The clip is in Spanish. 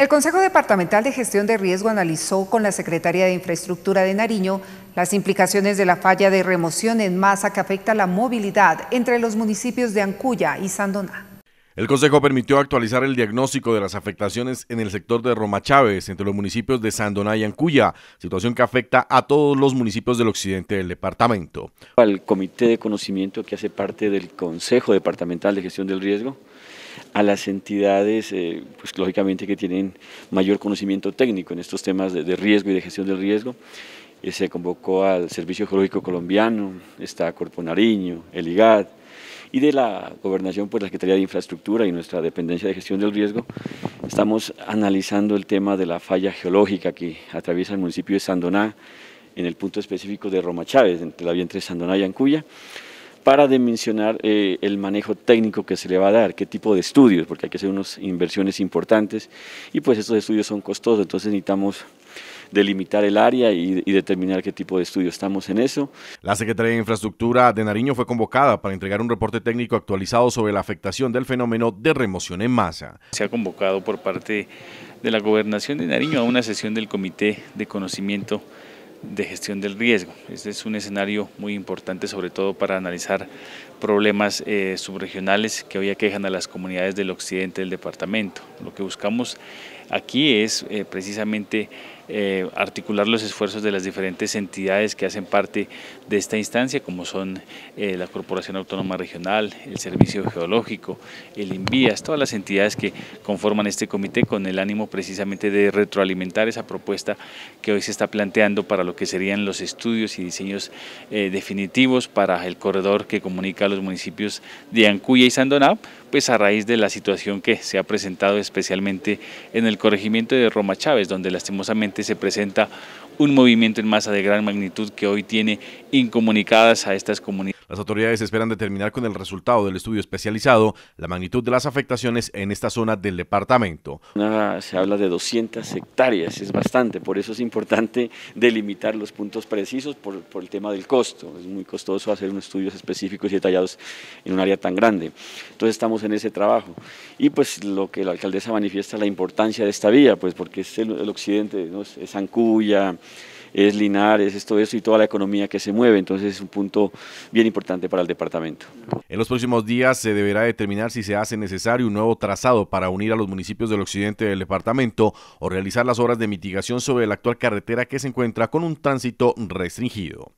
El Consejo Departamental de Gestión de Riesgo analizó con la Secretaría de Infraestructura de Nariño las implicaciones de la falla de remoción en masa que afecta la movilidad entre los municipios de Ancuya y Sandoná. El Consejo permitió actualizar el diagnóstico de las afectaciones en el sector de Roma Chávez entre los municipios de Sandoná y Ancuya, situación que afecta a todos los municipios del occidente del departamento. Al Comité de Conocimiento que hace parte del Consejo Departamental de Gestión del Riesgo, a las entidades, eh, pues lógicamente que tienen mayor conocimiento técnico en estos temas de, riesgo y de gestión del riesgo. Eh, se convocó al Servicio Geológico Colombiano, está Corpo Nariño, el IGAD, y de la Gobernación, por pues, la Secretaría de Infraestructura y nuestra dependencia de gestión del riesgo, estamos analizando el tema de la falla geológica que atraviesa el municipio de Sandoná, en el punto específico de Roma Chávez, entre la vía entre Sandoná y Ancuya, para dimensionar eh, el manejo técnico que se le va a dar, qué tipo de estudios, porque hay que hacer unas inversiones importantes y pues estos estudios son costosos, entonces necesitamos delimitar el área y, determinar qué tipo de estudio estamos en eso. La Secretaría de Infraestructura de Nariño fue convocada para entregar un reporte técnico actualizado sobre la afectación del fenómeno de remoción en masa. Se ha convocado por parte de la Gobernación de Nariño a una sesión del Comité de Conocimiento de gestión del riesgo. Este es un escenario muy importante, sobre todo para analizar problemas eh, subregionales que hoy aquejan a las comunidades del occidente del departamento. Lo que buscamos aquí es eh, precisamente eh, articular los esfuerzos de las diferentes entidades que hacen parte de esta instancia, como son eh, la Corporación Autónoma Regional, el Servicio Geológico, el INVIAS, todas las entidades que conforman este comité con el ánimo precisamente de retroalimentar esa propuesta que hoy se está planteando para lo que serían los estudios y diseños eh, definitivos para el corredor que comunica a los municipios de Ancuya y Sandoná, pues a raíz de la situación que se ha presentado especialmente en el corregimiento de Roma Chávez, donde lastimosamente se presenta un movimiento en masa de gran magnitud que hoy tiene incomunicadas a estas comunidades. Las autoridades esperan determinar con el resultado del estudio especializado la magnitud de las afectaciones en esta zona del departamento. se habla de 200 hectáreas, es bastante, por eso es importante delimitar los puntos precisos por, el tema del costo. Es muy costoso hacer unos estudios específicos y detallados en un área tan grande. Entonces estamos en ese trabajo. Y pues lo que la alcaldesa manifiesta, la importancia de esta vía, pues porque es el, occidente, es Ancuya, es Linares, es todo eso y toda la economía que se mueve. Entonces es un punto bien importante para el departamento. En los próximos días se deberá determinar si se hace necesario un nuevo trazado para unir a los municipios del occidente del departamento o realizar las obras de mitigación sobre la actual carretera que se encuentra con un tránsito restringido.